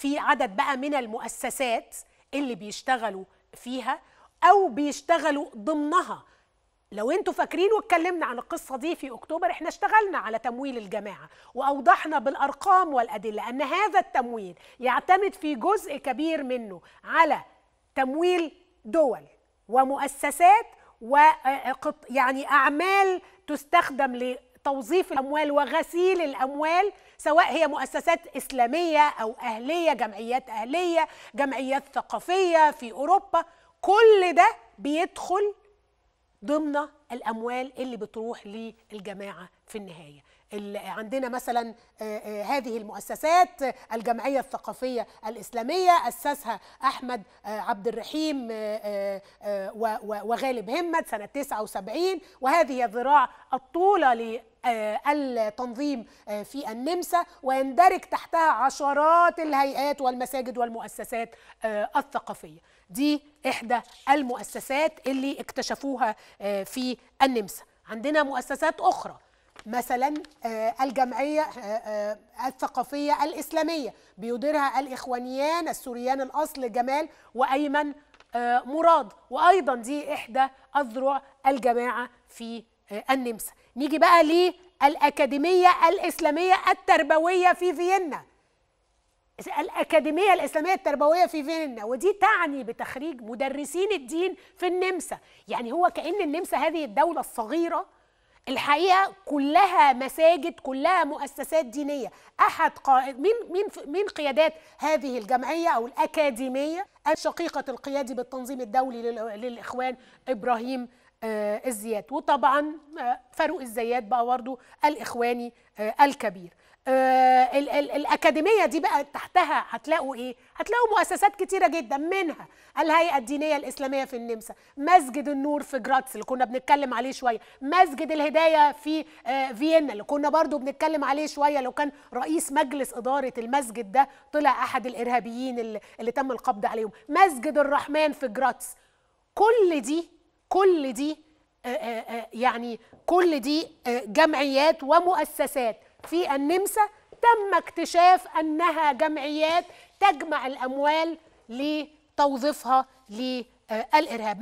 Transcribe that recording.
في عدد بقى من المؤسسات اللي بيشتغلوا فيها او بيشتغلوا ضمنها لو انتوا فاكرين واتكلمنا عن القصه دي في اكتوبر احنا اشتغلنا على تمويل الجماعه واوضحنا بالارقام والادله ان هذا التمويل يعتمد في جزء كبير منه على تمويل دول ومؤسسات و يعني اعمال تستخدم توظيف الاموال وغسيل الاموال سواء هي مؤسسات اسلاميه او اهليه جمعيات اهليه جمعيات ثقافيه في اوروبا كل ده بيدخل ضمن الاموال اللي بتروح للجماعه في النهايه عندنا مثلا آه، آه، هذه المؤسسات الجمعية الثقافية الإسلامية أسسها أحمد آه، عبد الرحيم وغالب همت سنة 79 وهذه الذراع الطولة آه، التنظيم آه، في النمسا ويندرج تحتها عشرات الهيئات والمساجد والمؤسسات آه، الثقافية دي إحدى المؤسسات اللي اكتشفوها في النمسا عندنا مؤسسات أخرى مثلا الجمعية الثقافية الإسلامية بيديرها الإخوانيان السوريان الأصل جمال وأيمن مراد وأيضا دي إحدى أذرع الجماعة في آه، النمسا نيجي بقى للأكاديمية الإسلامية التربوية في فيينا الأكاديمية الإسلامية التربوية في فيينا ودي تعني بتخريج مدرسين الدين في النمسا يعني هو كأن النمسا هذه الدولة الصغيرة الحقيقة كلها مساجد كلها مؤسسات دينية أحد قائد من من من قيادات هذه الجمعية أو الأكاديمية الشقيقة القيادي بالتنظيم الدولي للإخوان إبراهيم آه، الزياد وطبعا آه، فاروق الزياد بقى برضه الاخواني آه، الكبير ال ال الأكاديمية دي بقى تحتها هتلاقوا إيه؟ هتلاقوا مؤسسات كتيرة جدا منها الهيئة الدينية الإسلامية في النمسا، مسجد النور في جراتس اللي كنا بنتكلم عليه شوية، مسجد الهداية في فيينا اللي كنا برضو بنتكلم عليه شوية لو كان رئيس مجلس إدارة المسجد ده طلع أحد الإرهابيين اللي, اللي تم القبض عليهم، مسجد الرحمن في جراتس. كل دي كل دي آه، آه، آه، يعني كل دي جمعيات ومؤسسات في النمسا تم اكتشاف انها جمعيات تجمع الاموال لتوظيفها للارهاب